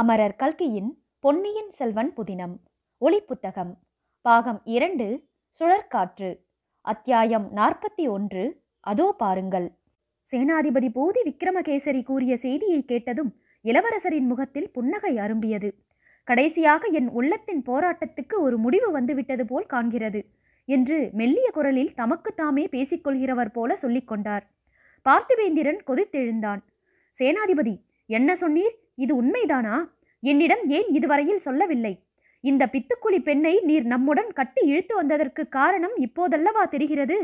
அமரர் கல்கியின் பொன்னியின் செல்வன் புதினம் ஒளி புத்தகம் பாகம் இரண்டு சுழற்காற்று அத்தியாயம் நாற்பத்தி ஒன்று அதோ பாருங்கள் சேனாதிபதி போதி விக்ரமகேசரி கூறிய செய்தியை கேட்டதும் இளவரசரின் முகத்தில் புன்னகை அரும்பியது கடைசியாக என் உள்ளத்தின் போராட்டத்துக்கு ஒரு முடிவு வந்துவிட்டது போல் காண்கிறது என்று மெல்லிய குரலில் தாமே பேசிக்கொள்கிறவர் போல சொல்லிக் கொண்டார் பார்த்திவேந்திரன் கொதித்தெழுந்தான் சேனாதிபதி என்ன சொன்னீர் இது உண்மைதானா என்னிடம் ஏன் இதுவரையில் சொல்லவில்லை இந்த பித்துக்குழி பெண்ணை நீர் நம்முடன் கட்டி இழுத்து வந்ததற்கு காரணம் இப்போதல்லவா தெரிகிறது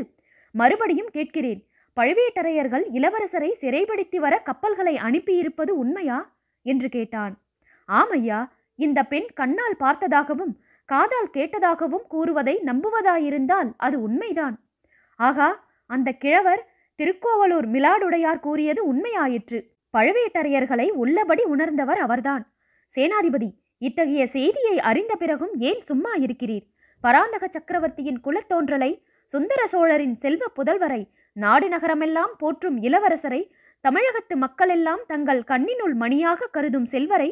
மறுபடியும் கேட்கிறேன் பழுவேட்டரையர்கள் இளவரசரை சிறைப்படுத்தி வர கப்பல்களை அனுப்பியிருப்பது உண்மையா என்று கேட்டான் ஆமையா இந்த பெண் கண்ணால் பார்த்ததாகவும் காதால் கேட்டதாகவும் கூறுவதை நம்புவதாயிருந்தால் அது உண்மைதான் ஆகா அந்த கிழவர் திருக்கோவலூர் மிலாடுடையார் கூறியது உண்மையாயிற்று பழுவேட்டரையர்களை உள்ளபடி உணர்ந்தவர் அவர்தான் சேனாதிபதி இத்தகைய செய்தியை அறிந்த பிறகும் ஏன் சும்மா இருக்கிறீர் பராந்தக சக்கரவர்த்தியின் குலத்தோன்றலை சுந்தர சோழரின் செல்வ புதல்வரை நாடு நகரமெல்லாம் போற்றும் இளவரசரை தமிழகத்து மக்களெல்லாம் தங்கள் கண்ணினுள் மணியாக கருதும் செல்வரை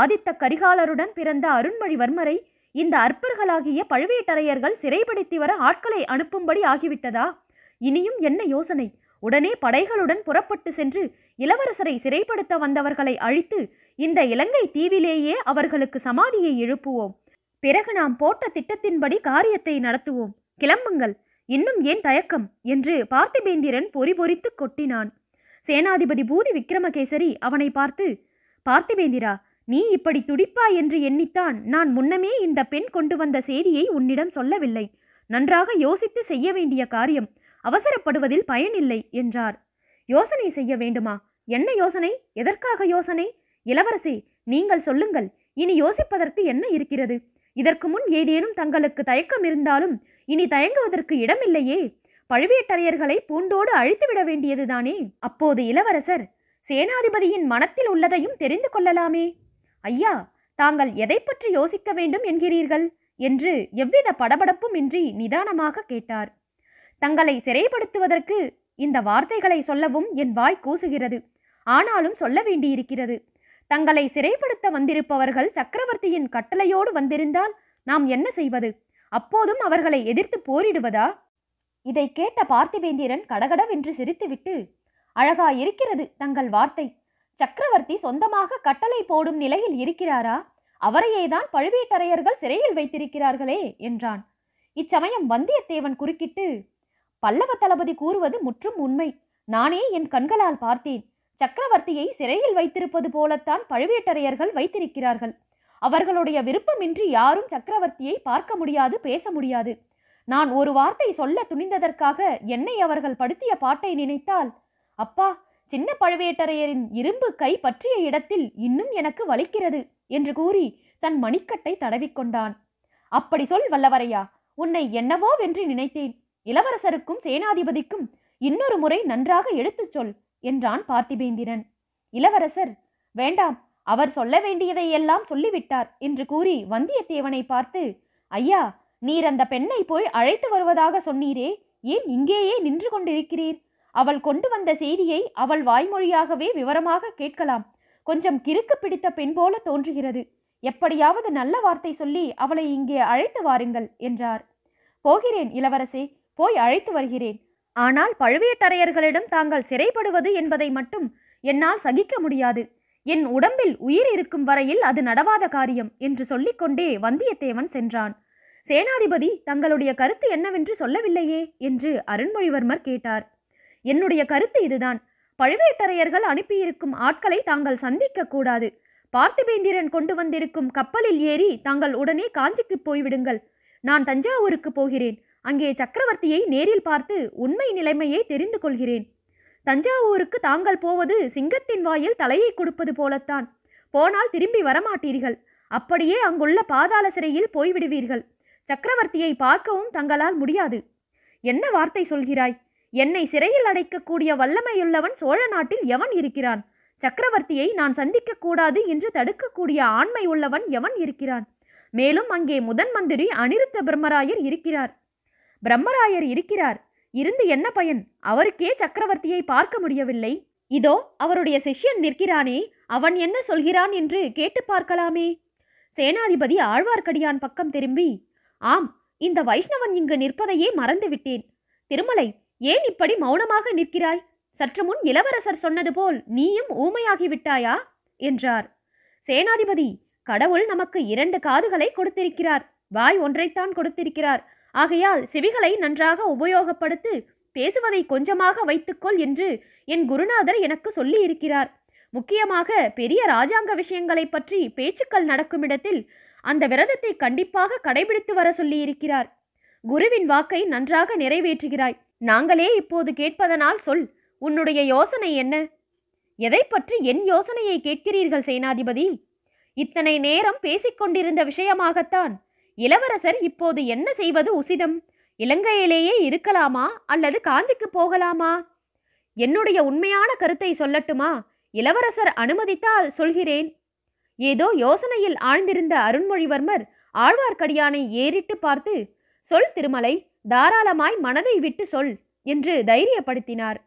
ஆதித்த கரிகாலருடன் பிறந்த அருண்மொழிவர்மரை இந்த அற்பர்களாகிய பழுவேட்டரையர்கள் சிறைப்படுத்தி வர ஆட்களை அனுப்பும்படி ஆகிவிட்டதா இனியும் என்ன யோசனை உடனே படைகளுடன் புறப்பட்டு சென்று இளவரசரை சிறைப்படுத்த வந்தவர்களை அழித்து இந்த இலங்கை தீவிலேயே அவர்களுக்கு சமாதியை எழுப்புவோம் பிறகு நாம் போட்ட திட்டத்தின்படி காரியத்தை நடத்துவோம் கிளம்புங்கள் இன்னும் ஏன் தயக்கம் என்று பார்த்திபேந்திரன் பொறிபொறித்து கொட்டினான் சேனாதிபதி பூதி விக்ரமகேசரி அவனை பார்த்து பார்த்திபேந்திரா நீ இப்படி துடிப்பாய் என்று எண்ணித்தான் நான் முன்னமே இந்த பெண் கொண்டு வந்த செய்தியை உன்னிடம் சொல்லவில்லை நன்றாக யோசித்து செய்ய வேண்டிய காரியம் அவசரப்படுவதில் பயனில்லை என்றார் யோசனை செய்ய வேண்டுமா என்ன யோசனை எதற்காக யோசனை இளவரசி நீங்கள் சொல்லுங்கள் இனி யோசிப்பதற்கு என்ன இருக்கிறது இதற்கு முன் ஏதேனும் தங்களுக்கு தயக்கம் இருந்தாலும் இனி தயங்குவதற்கு இடமில்லையே பழுவேட்டரையர்களை பூண்டோடு அழித்துவிட வேண்டியதுதானே அப்போது இளவரசர் சேனாதிபதியின் மனத்தில் உள்ளதையும் தெரிந்து கொள்ளலாமே ஐயா தாங்கள் எதை பற்றி யோசிக்க வேண்டும் என்கிறீர்கள் என்று எவ்வித படபடப்பும் இன்றி நிதானமாக கேட்டார் தங்களை சிறைப்படுத்துவதற்கு இந்த வார்த்தைகளை சொல்லவும் என் வாய் கூசுகிறது ஆனாலும் சொல்ல வேண்டியிருக்கிறது தங்களை சிறைப்படுத்த வந்திருப்பவர்கள் சக்கரவர்த்தியின் கட்டளையோடு வந்திருந்தால் நாம் என்ன செய்வது அப்போதும் அவர்களை எதிர்த்து போரிடுவதா இதை கேட்ட பார்த்திவேந்திரன் கடகடவென்று சிரித்துவிட்டு அழகா இருக்கிறது தங்கள் வார்த்தை சக்கரவர்த்தி சொந்தமாக கட்டளை போடும் நிலையில் இருக்கிறாரா அவரையேதான் பழுவேட்டரையர்கள் சிறையில் வைத்திருக்கிறார்களே என்றான் இச்சமயம் வந்தியத்தேவன் குறுக்கிட்டு பல்லவ தளபதி கூறுவது முற்றும் உண்மை நானே என் கண்களால் பார்த்தேன் சக்கரவர்த்தியை சிறையில் வைத்திருப்பது போலத்தான் பழுவேட்டரையர்கள் வைத்திருக்கிறார்கள் அவர்களுடைய விருப்பமின்றி யாரும் சக்கரவர்த்தியை பார்க்க முடியாது பேச முடியாது நான் ஒரு வார்த்தை சொல்ல துணிந்ததற்காக என்னை அவர்கள் படுத்திய பாட்டை நினைத்தால் அப்பா சின்ன பழுவேட்டரையரின் இரும்பு கை பற்றிய இடத்தில் இன்னும் எனக்கு வலிக்கிறது என்று கூறி தன் மணிக்கட்டை தடவிக்கொண்டான் அப்படி சொல் வல்லவரையா உன்னை என்னவோ வென்று நினைத்தேன் இளவரசருக்கும் சேனாதிபதிக்கும் இன்னொரு முறை நன்றாக எடுத்துச் சொல் என்றான் பார்த்திபேந்திரன் இளவரசர் வேண்டாம் அவர் சொல்ல வேண்டியதையெல்லாம் சொல்லிவிட்டார் என்று கூறி வந்தியத்தேவனை பார்த்து ஐயா நீர் அந்த பெண்ணை போய் அழைத்து வருவதாக சொன்னீரே ஏன் இங்கேயே நின்று கொண்டிருக்கிறீர் அவள் கொண்டு வந்த செய்தியை அவள் வாய்மொழியாகவே விவரமாக கேட்கலாம் கொஞ்சம் கிறுக்கு பிடித்த பெண் போல தோன்றுகிறது எப்படியாவது நல்ல வார்த்தை சொல்லி அவளை இங்கே அழைத்து வாருங்கள் என்றார் போகிறேன் இளவரசே போய் அழைத்து வருகிறேன் ஆனால் பழுவேட்டரையர்களிடம் தாங்கள் சிறைப்படுவது என்பதை மட்டும் என்னால் சகிக்க முடியாது என் உடம்பில் உயிர் இருக்கும் வரையில் அது நடவாத காரியம் என்று சொல்லிக்கொண்டே வந்தியத்தேவன் சென்றான் சேனாதிபதி தங்களுடைய கருத்து என்னவென்று சொல்லவில்லையே என்று அருண்மொழிவர்மர் கேட்டார் என்னுடைய கருத்து இதுதான் பழுவேட்டரையர்கள் அனுப்பியிருக்கும் ஆட்களை தாங்கள் சந்திக்க கூடாது பார்த்திபேந்திரன் கொண்டு வந்திருக்கும் கப்பலில் ஏறி தாங்கள் உடனே காஞ்சிக்கு போய்விடுங்கள் நான் தஞ்சாவூருக்கு போகிறேன் அங்கே சக்கரவர்த்தியை நேரில் பார்த்து உண்மை நிலைமையை தெரிந்து கொள்கிறேன் தஞ்சாவூருக்கு தாங்கள் போவது சிங்கத்தின் வாயில் தலையை கொடுப்பது போலத்தான் போனால் திரும்பி வரமாட்டீர்கள் அப்படியே அங்குள்ள பாதாள சிறையில் போய்விடுவீர்கள் சக்கரவர்த்தியை பார்க்கவும் தங்களால் முடியாது என்ன வார்த்தை சொல்கிறாய் என்னை சிறையில் அடைக்கக்கூடிய வல்லமையுள்ளவன் சோழ நாட்டில் எவன் இருக்கிறான் சக்கரவர்த்தியை நான் சந்திக்கக்கூடாது என்று தடுக்கக்கூடிய ஆண்மை உள்ளவன் எவன் இருக்கிறான் மேலும் அங்கே முதன் மந்திரி அனிருத்த பிரம்மராயர் இருக்கிறார் பிரம்மராயர் இருக்கிறார் இருந்து என்ன பயன் அவருக்கே சக்கரவர்த்தியை பார்க்க முடியவில்லை இதோ அவருடைய சிஷ்யன் நிற்கிறானே அவன் என்ன சொல்கிறான் என்று கேட்டு பார்க்கலாமே சேனாதிபதி ஆழ்வார்க்கடியான் பக்கம் திரும்பி ஆம் இந்த வைஷ்ணவன் இங்கு நிற்பதையே மறந்துவிட்டேன் திருமலை ஏன் இப்படி மௌனமாக நிற்கிறாய் சற்று முன் இளவரசர் சொன்னது போல் நீயும் ஊமையாகிவிட்டாயா என்றார் சேனாதிபதி கடவுள் நமக்கு இரண்டு காதுகளை கொடுத்திருக்கிறார் வாய் ஒன்றைத்தான் கொடுத்திருக்கிறார் ஆகையால் செவிகளை நன்றாக உபயோகப்படுத்து பேசுவதை கொஞ்சமாக வைத்துக்கொள் என்று என் குருநாதர் எனக்கு சொல்லி இருக்கிறார் முக்கியமாக பெரிய ராஜாங்க விஷயங்களை பற்றி பேச்சுக்கள் நடக்கும் இடத்தில் அந்த விரதத்தை கண்டிப்பாக கடைபிடித்து வர சொல்லியிருக்கிறார் குருவின் வாக்கை நன்றாக நிறைவேற்றுகிறாய் நாங்களே இப்போது கேட்பதனால் சொல் உன்னுடைய யோசனை என்ன எதை பற்றி என் யோசனையை கேட்கிறீர்கள் சேனாதிபதி இத்தனை நேரம் பேசிக்கொண்டிருந்த விஷயமாகத்தான் இளவரசர் இப்போது என்ன செய்வது உசிதம் இலங்கையிலேயே இருக்கலாமா அல்லது காஞ்சிக்கு போகலாமா என்னுடைய உண்மையான கருத்தை சொல்லட்டுமா இளவரசர் அனுமதித்தால் சொல்கிறேன் ஏதோ யோசனையில் ஆழ்ந்திருந்த அருண்மொழிவர்மர் ஆழ்வார்க்கடியானை ஏறிட்டு பார்த்து சொல் திருமலை தாராளமாய் மனதை விட்டு சொல் என்று தைரியப்படுத்தினார்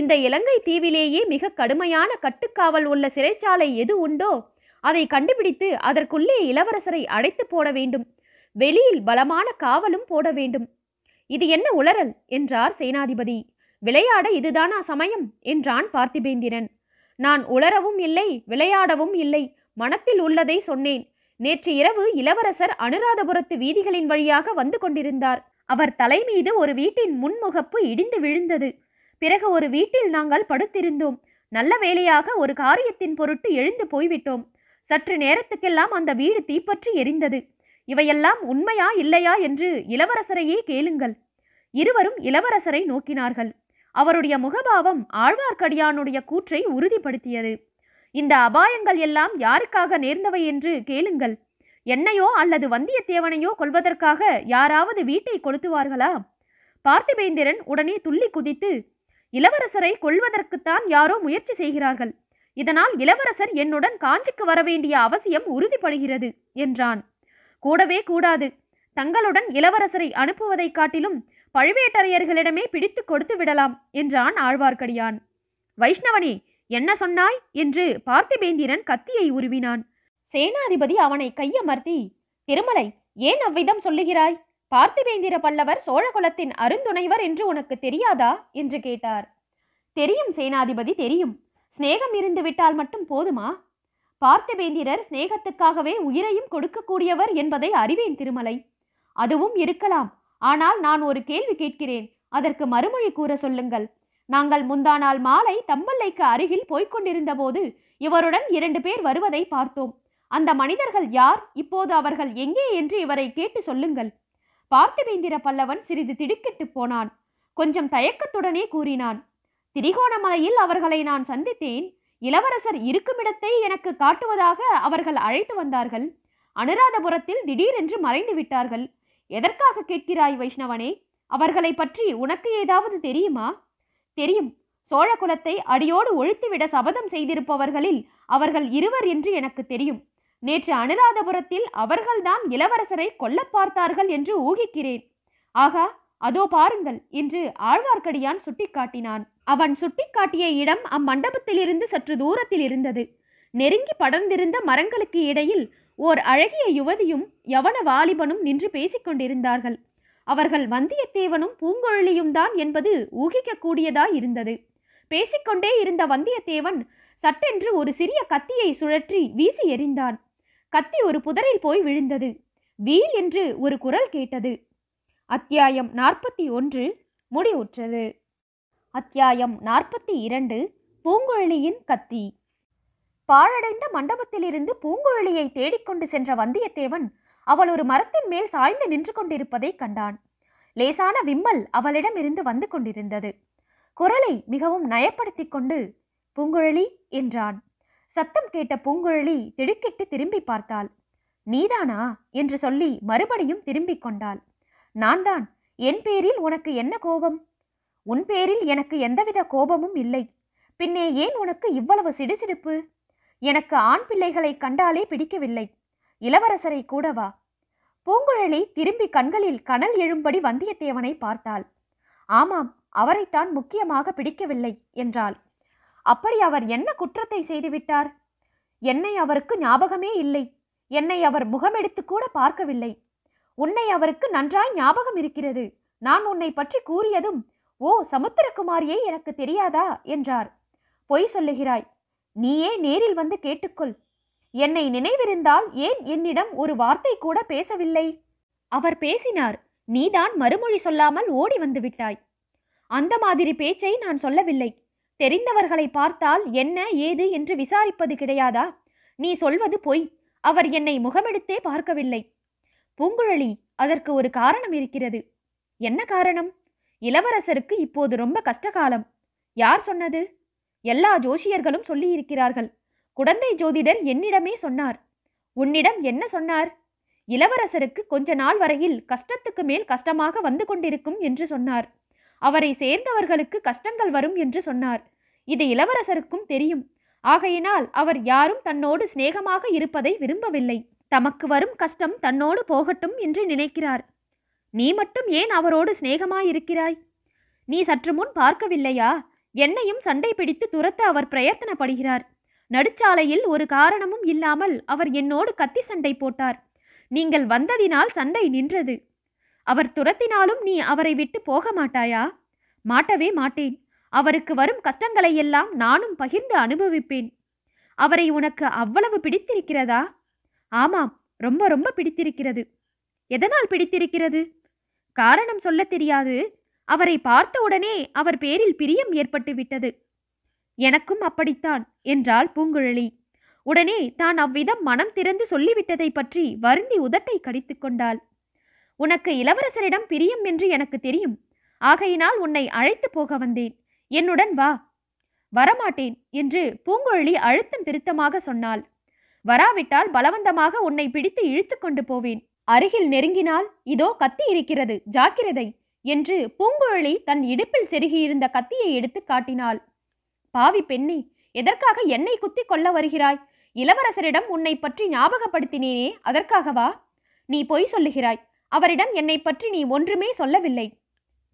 இந்த இலங்கை தீவிலேயே மிக கடுமையான கட்டுக்காவல் உள்ள சிறைச்சாலை எது உண்டோ அதை கண்டுபிடித்து அதற்குள்ளே இளவரசரை அடைத்து போட வேண்டும் வெளியில் பலமான காவலும் போட வேண்டும் இது என்ன உளறல் என்றார் சேனாதிபதி விளையாட இதுதானா சமயம் என்றான் பார்த்திபேந்திரன் நான் உளரவும் இல்லை விளையாடவும் இல்லை மனத்தில் உள்ளதை சொன்னேன் நேற்று இரவு இளவரசர் அனுராதபுரத்து வீதிகளின் வழியாக வந்து கொண்டிருந்தார் அவர் தலைமீது ஒரு வீட்டின் முன்முகப்பு இடிந்து விழுந்தது பிறகு ஒரு வீட்டில் நாங்கள் படுத்திருந்தோம் நல்ல வேளையாக ஒரு காரியத்தின் பொருட்டு எழுந்து போய்விட்டோம் சற்று நேரத்துக்கெல்லாம் அந்த வீடு தீப்பற்றி எரிந்தது இவையெல்லாம் உண்மையா இல்லையா என்று இளவரசரையே கேளுங்கள் இருவரும் இளவரசரை நோக்கினார்கள் அவருடைய முகபாவம் ஆழ்வார்க்கடியானுடைய கூற்றை உறுதிப்படுத்தியது இந்த அபாயங்கள் எல்லாம் யாருக்காக நேர்ந்தவை என்று கேளுங்கள் என்னையோ அல்லது வந்தியத்தேவனையோ கொள்வதற்காக யாராவது வீட்டை கொளுத்துவார்களா பார்த்திபேந்திரன் உடனே துள்ளி குதித்து இளவரசரை கொள்வதற்குத்தான் யாரோ முயற்சி செய்கிறார்கள் இதனால் இளவரசர் என்னுடன் காஞ்சிக்கு வரவேண்டிய அவசியம் உறுதிப்படுகிறது என்றான் கூடவே கூடாது தங்களுடன் இளவரசரை அனுப்புவதைக் காட்டிலும் பழுவேட்டரையர்களிடமே பிடித்து கொடுத்து விடலாம் என்றான் ஆழ்வார்க்கடியான் வைஷ்ணவனே என்ன சொன்னாய் என்று பார்த்திபேந்திரன் கத்தியை உருவினான் சேனாதிபதி அவனை கையமர்த்தி திருமலை ஏன் அவ்விதம் சொல்லுகிறாய் பார்த்திபேந்திர பல்லவர் சோழகுலத்தின் அருந்துணைவர் என்று உனக்கு தெரியாதா என்று கேட்டார் தெரியும் சேனாதிபதி தெரியும் சிநேகம் இருந்து விட்டால் மட்டும் போதுமா பார்த்திபேந்திரர் சிநேகத்துக்காகவே உயிரையும் கொடுக்கக்கூடியவர் என்பதை அறிவேன் திருமலை அதுவும் இருக்கலாம் ஆனால் நான் ஒரு கேள்வி கேட்கிறேன் அதற்கு மறுமொழி கூற சொல்லுங்கள் நாங்கள் முந்தானால் மாலை தம்பல்லைக்கு அருகில் போய்க்கொண்டிருந்த போது இவருடன் இரண்டு பேர் வருவதை பார்த்தோம் அந்த மனிதர்கள் யார் இப்போது அவர்கள் எங்கே என்று இவரை கேட்டு சொல்லுங்கள் பார்த்திபேந்திர பல்லவன் சிறிது திடுக்கிட்டு போனான் கொஞ்சம் தயக்கத்துடனே கூறினான் திரிகோணமலையில் அவர்களை நான் சந்தித்தேன் இளவரசர் இருக்குமிடத்தை எனக்கு காட்டுவதாக அவர்கள் அழைத்து வந்தார்கள் அனுராதபுரத்தில் திடீரென்று மறைந்து விட்டார்கள் எதற்காக கேட்கிறாய் வைஷ்ணவனே அவர்களை பற்றி உனக்கு ஏதாவது தெரியுமா தெரியும் சோழ குலத்தை அடியோடு ஒழித்துவிட சபதம் செய்திருப்பவர்களில் அவர்கள் இருவர் என்று எனக்கு தெரியும் நேற்று அனுராதபுரத்தில் அவர்கள்தான் இளவரசரை கொல்ல பார்த்தார்கள் என்று ஊகிக்கிறேன் ஆகா அதோ பாருங்கள் என்று ஆழ்வார்க்கடியான் சுட்டிக்காட்டினான் அவன் சுட்டிக்காட்டிய இடம் அம்மண்டபத்திலிருந்து சற்று தூரத்தில் இருந்தது நெருங்கி படர்ந்திருந்த மரங்களுக்கு இடையில் ஓர் அழகிய யுவதியும் யவன வாலிபனும் நின்று பேசிக்கொண்டிருந்தார்கள் அவர்கள் வந்தியத்தேவனும் பூங்கொழியும் தான் என்பது ஊகிக்கக்கூடியதாய் இருந்தது பேசிக்கொண்டே இருந்த வந்தியத்தேவன் சட்டென்று ஒரு சிறிய கத்தியை சுழற்றி வீசி எறிந்தான் கத்தி ஒரு புதரில் போய் விழுந்தது வீல் என்று ஒரு குரல் கேட்டது அத்தியாயம் நாற்பத்தி ஒன்று முடிவுற்றது அத்தியாயம் நாற்பத்தி இரண்டு பூங்குழலியின் கத்தி பாழடைந்த மண்டபத்திலிருந்து பூங்குழலியை தேடிக்கொண்டு சென்ற வந்தியத்தேவன் அவள் ஒரு மரத்தின் மேல் சாய்ந்து நின்று கொண்டிருப்பதை கண்டான் லேசான விம்மல் அவளிடமிருந்து வந்து கொண்டிருந்தது குரலை மிகவும் நயப்படுத்தி கொண்டு பூங்குழலி என்றான் சத்தம் கேட்ட பூங்குழலி திடுக்கிட்டு திரும்பி பார்த்தாள் நீதானா என்று சொல்லி மறுபடியும் திரும்பிக் கொண்டாள் நான் தான் என் பேரில் உனக்கு என்ன கோபம் உன் பேரில் எனக்கு எந்தவித கோபமும் இல்லை பின்னே ஏன் உனக்கு இவ்வளவு சிடுசிடுப்பு எனக்கு ஆண் பிள்ளைகளை கண்டாலே பிடிக்கவில்லை இளவரசரை கூடவா பூங்குழலி திரும்பி கண்களில் கனல் எழும்படி வந்தியத்தேவனை பார்த்தாள் ஆமாம் அவரைத்தான் முக்கியமாக பிடிக்கவில்லை என்றாள் அப்படி அவர் என்ன குற்றத்தை செய்துவிட்டார் என்னை அவருக்கு ஞாபகமே இல்லை என்னை அவர் முகமெடுத்து கூட பார்க்கவில்லை உன்னை அவருக்கு நன்றாய் ஞாபகம் இருக்கிறது நான் உன்னை பற்றி கூறியதும் ஓ சமுத்திரகுமாரியே எனக்கு தெரியாதா என்றார் பொய் சொல்லுகிறாய் நீயே நேரில் வந்து கேட்டுக்கொள் என்னை நினைவிருந்தால் ஏன் என்னிடம் ஒரு வார்த்தை கூட பேசவில்லை அவர் பேசினார் நீதான் மறுமொழி சொல்லாமல் ஓடி வந்து விட்டாய் அந்த மாதிரி பேச்சை நான் சொல்லவில்லை தெரிந்தவர்களை பார்த்தால் என்ன ஏது என்று விசாரிப்பது கிடையாதா நீ சொல்வது பொய் அவர் என்னை முகமெடுத்தே பார்க்கவில்லை பூங்குழலி அதற்கு ஒரு காரணம் இருக்கிறது என்ன காரணம் இளவரசருக்கு இப்போது ரொம்ப கஷ்டகாலம் யார் சொன்னது எல்லா ஜோஷியர்களும் சொல்லியிருக்கிறார்கள் குடந்தை ஜோதிடர் என்னிடமே சொன்னார் உன்னிடம் என்ன சொன்னார் இளவரசருக்கு கொஞ்ச நாள் வரையில் கஷ்டத்துக்கு மேல் கஷ்டமாக வந்து கொண்டிருக்கும் என்று சொன்னார் அவரை சேர்ந்தவர்களுக்கு கஷ்டங்கள் வரும் என்று சொன்னார் இது இளவரசருக்கும் தெரியும் ஆகையினால் அவர் யாரும் தன்னோடு சிநேகமாக இருப்பதை விரும்பவில்லை தமக்கு வரும் கஷ்டம் தன்னோடு போகட்டும் என்று நினைக்கிறார் நீ மட்டும் ஏன் அவரோடு சிநேகமாயிருக்கிறாய் நீ சற்று முன் பார்க்கவில்லையா என்னையும் சண்டை பிடித்து துரத்த அவர் பிரயத்தனப்படுகிறார் நடுச்சாலையில் ஒரு காரணமும் இல்லாமல் அவர் என்னோடு கத்தி சண்டை போட்டார் நீங்கள் வந்ததினால் சண்டை நின்றது அவர் துரத்தினாலும் நீ அவரை விட்டு போக மாட்டாயா மாட்டவே மாட்டேன் அவருக்கு வரும் கஷ்டங்களையெல்லாம் நானும் பகிர்ந்து அனுபவிப்பேன் அவரை உனக்கு அவ்வளவு பிடித்திருக்கிறதா ஆமாம் ரொம்ப ரொம்ப பிடித்திருக்கிறது எதனால் பிடித்திருக்கிறது காரணம் சொல்ல தெரியாது அவரை பார்த்த உடனே அவர் பேரில் பிரியம் ஏற்பட்டு விட்டது எனக்கும் அப்படித்தான் என்றாள் பூங்குழலி உடனே தான் அவ்விதம் மனம் திறந்து சொல்லிவிட்டதை பற்றி வருந்தி உதட்டை கடித்து கொண்டாள் உனக்கு இளவரசரிடம் பிரியம் என்று எனக்கு தெரியும் ஆகையினால் உன்னை அழைத்து போக வந்தேன் என்னுடன் வா வரமாட்டேன் என்று பூங்குழலி அழுத்தம் திருத்தமாக சொன்னாள் வராவிட்டால் பலவந்தமாக உன்னை பிடித்து இழுத்து கொண்டு போவேன் அருகில் நெருங்கினால் இதோ கத்தி இருக்கிறது ஜாக்கிரதை என்று பூங்குழலி தன் இடுப்பில் செருகியிருந்த கத்தியை எடுத்து காட்டினாள் பாவி பெண்ணே எதற்காக என்னை குத்தி கொள்ள வருகிறாய் இளவரசரிடம் உன்னை பற்றி ஞாபகப்படுத்தினேனே அதற்காகவா நீ பொய் சொல்லுகிறாய் அவரிடம் என்னை பற்றி நீ ஒன்றுமே சொல்லவில்லை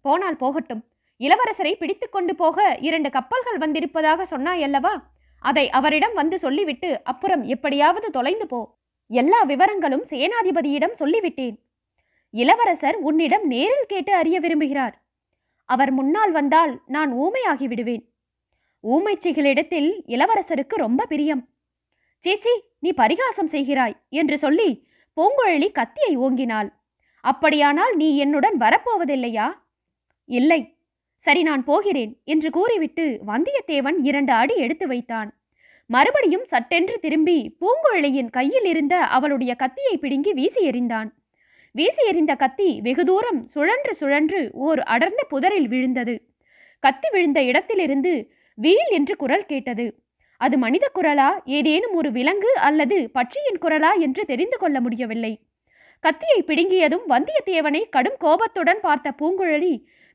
போனால் போகட்டும் இளவரசரை பிடித்து கொண்டு போக இரண்டு கப்பல்கள் வந்திருப்பதாக சொன்னாயல்லவா அதை அவரிடம் வந்து சொல்லிவிட்டு அப்புறம் எப்படியாவது தொலைந்து போ எல்லா விவரங்களும் சேனாதிபதியிடம் சொல்லிவிட்டேன் இளவரசர் உன்னிடம் நேரில் கேட்டு அறிய விரும்புகிறார் அவர் முன்னால் வந்தால் நான் ஊமையாகி விடுவேன் ஊமைச்சிகளிடத்தில் இளவரசருக்கு ரொம்ப பிரியம் சேச்சி நீ பரிகாசம் செய்கிறாய் என்று சொல்லி பூங்குழலி கத்தியை ஓங்கினாள் அப்படியானால் நீ என்னுடன் வரப்போவதில்லையா இல்லை சரி நான் போகிறேன் என்று கூறிவிட்டு வந்தியத்தேவன் இரண்டு அடி எடுத்து வைத்தான் மறுபடியும் சட்டென்று திரும்பி பூங்குழலியின் கையில் இருந்த அவளுடைய கத்தியை பிடுங்கி வீசி எறிந்தான் வீசி எறிந்த கத்தி வெகு தூரம் சுழன்று சுழன்று ஓர் அடர்ந்த புதரில் விழுந்தது கத்தி விழுந்த இடத்திலிருந்து வீல் என்று குரல் கேட்டது அது மனித குரலா ஏதேனும் ஒரு விலங்கு அல்லது பட்சியின் குரலா என்று தெரிந்து கொள்ள முடியவில்லை கத்தியை பிடுங்கியதும் வந்தியத்தேவனை கடும் கோபத்துடன் பார்த்த பூங்குழலி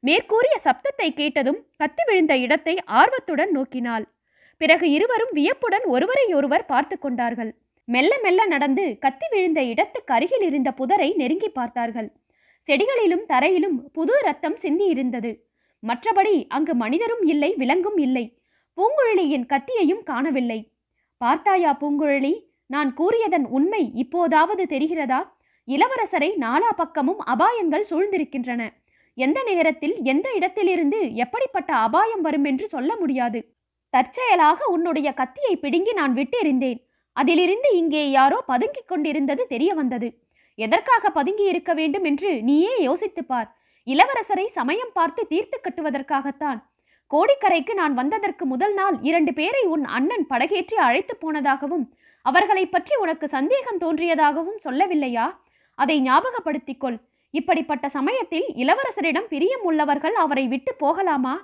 மேற்கூறிய சப்தத்தை கேட்டதும் கத்தி விழுந்த இடத்தை ஆர்வத்துடன் நோக்கினாள் பிறகு இருவரும் வியப்புடன் ஒருவரையொருவர் பார்த்து கொண்டார்கள் மெல்ல மெல்ல நடந்து கத்தி விழுந்த இடத்துக்கு அருகில் இருந்த புதரை நெருங்கி பார்த்தார்கள் செடிகளிலும் தரையிலும் புது ரத்தம் சிந்தி இருந்தது மற்றபடி அங்கு மனிதரும் இல்லை விலங்கும் இல்லை பூங்குழலியின் கத்தியையும் காணவில்லை பார்த்தாயா பூங்குழலி நான் கூறியதன் உண்மை இப்போதாவது தெரிகிறதா இளவரசரை நாலா பக்கமும் அபாயங்கள் சூழ்ந்திருக்கின்றன எந்த நேரத்தில் எந்த இடத்திலிருந்து எப்படிப்பட்ட அபாயம் வரும் என்று சொல்ல முடியாது தற்செயலாக உன்னுடைய கத்தியை பிடுங்கி நான் விட்டிருந்தேன் அதிலிருந்து இங்கே யாரோ பதுங்கிக் கொண்டிருந்தது தெரிய வந்தது எதற்காக பதுங்கி இருக்க வேண்டும் என்று நீயே யோசித்து பார் இளவரசரை சமயம் பார்த்து தீர்த்து கட்டுவதற்காகத்தான் கோடிக்கரைக்கு நான் வந்ததற்கு முதல் நாள் இரண்டு பேரை உன் அண்ணன் படகேற்றி அழைத்து போனதாகவும் அவர்களை பற்றி உனக்கு சந்தேகம் தோன்றியதாகவும் சொல்லவில்லையா அதை ஞாபகப்படுத்திக் கொள் இப்படிப்பட்ட சமயத்தில் இளவரசரிடம் பிரியம் உள்ளவர்கள் அவரை விட்டு போகலாமா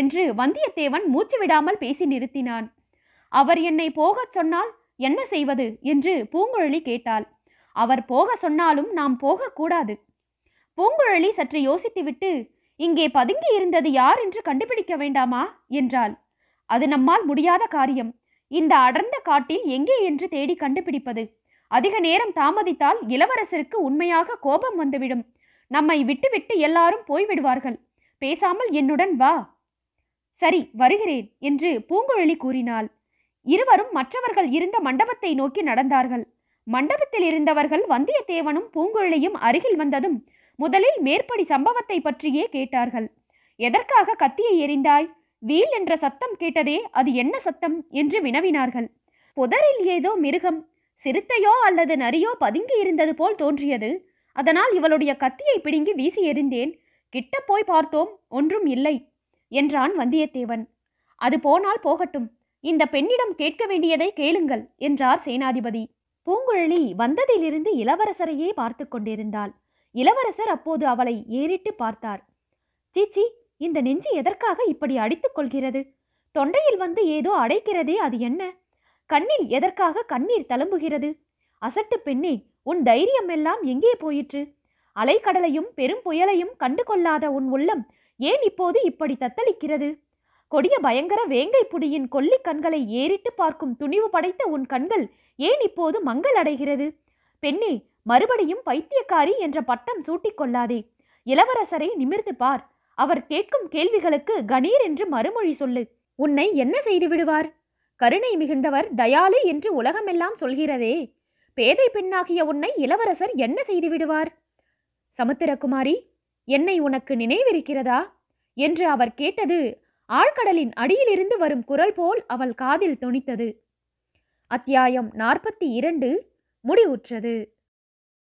என்று வந்தியத்தேவன் மூச்சு விடாமல் பேசி நிறுத்தினான் அவர் என்னை போகச் சொன்னால் என்ன செய்வது என்று பூங்குழலி கேட்டாள் அவர் போக சொன்னாலும் நாம் போகக்கூடாது பூங்குழலி சற்று யோசித்துவிட்டு இங்கே பதுங்கி இருந்தது யார் என்று கண்டுபிடிக்க வேண்டாமா என்றாள் அது நம்மால் முடியாத காரியம் இந்த அடர்ந்த காட்டில் எங்கே என்று தேடி கண்டுபிடிப்பது அதிக நேரம் தாமதித்தால் இளவரசருக்கு உண்மையாக கோபம் வந்துவிடும் நம்மை விட்டுவிட்டு எல்லாரும் போய்விடுவார்கள் பேசாமல் என்னுடன் வா சரி வருகிறேன் என்று பூங்குழலி கூறினாள் இருவரும் மற்றவர்கள் இருந்த மண்டபத்தை நோக்கி நடந்தார்கள் மண்டபத்தில் இருந்தவர்கள் வந்தியத்தேவனும் பூங்குழலியும் அருகில் வந்ததும் முதலில் மேற்படி சம்பவத்தை பற்றியே கேட்டார்கள் எதற்காக கத்தியை எறிந்தாய் வீல் என்ற சத்தம் கேட்டதே அது என்ன சத்தம் என்று வினவினார்கள் புதரில் ஏதோ மிருகம் சிறுத்தையோ அல்லது நரியோ பதுங்கி இருந்தது போல் தோன்றியது அதனால் இவளுடைய கத்தியை பிடுங்கி வீசி எறிந்தேன் கிட்ட போய் பார்த்தோம் ஒன்றும் இல்லை என்றான் வந்தியத்தேவன் அது போனால் போகட்டும் இந்த பெண்ணிடம் கேட்க வேண்டியதை கேளுங்கள் என்றார் சேனாதிபதி பூங்குழலி வந்ததிலிருந்து இளவரசரையே பார்த்து கொண்டிருந்தாள் இளவரசர் அப்போது அவளை ஏறிட்டு பார்த்தார் சீச்சி இந்த நெஞ்சு எதற்காக இப்படி அடித்துக் கொள்கிறது தொண்டையில் வந்து ஏதோ அடைக்கிறதே அது என்ன கண்ணில் எதற்காக கண்ணீர் தழும்புகிறது அசட்டு பெண்ணே உன் தைரியம் எல்லாம் எங்கே போயிற்று அலைக்கடலையும் பெரும் புயலையும் கண்டு கொள்ளாத உன் உள்ளம் ஏன் இப்போது இப்படி தத்தளிக்கிறது கொடிய பயங்கர வேங்கை புடியின் கொல்லி கண்களை ஏறிட்டு பார்க்கும் துணிவு படைத்த உன் கண்கள் ஏன் இப்போது மங்கள் அடைகிறது பெண்ணே மறுபடியும் பைத்தியக்காரி என்ற பட்டம் சூட்டிக்கொள்ளாதே இளவரசரை நிமிர்ந்து பார் அவர் கேட்கும் கேள்விகளுக்கு கணீர் என்று மறுமொழி சொல்லு உன்னை என்ன செய்து விடுவார் கருணை மிகுந்தவர் தயாலு என்று உலகமெல்லாம் சொல்கிறதே பேதை பெண்ணாகிய உன்னை இளவரசர் என்ன செய்து விடுவார் சமுத்திரகுமாரி என்னை உனக்கு நினைவிருக்கிறதா என்று அவர் கேட்டது ஆழ்கடலின் அடியிலிருந்து வரும் குரல் போல் அவள் காதில் தொனித்தது அத்தியாயம் நாற்பத்தி இரண்டு முடிவுற்றது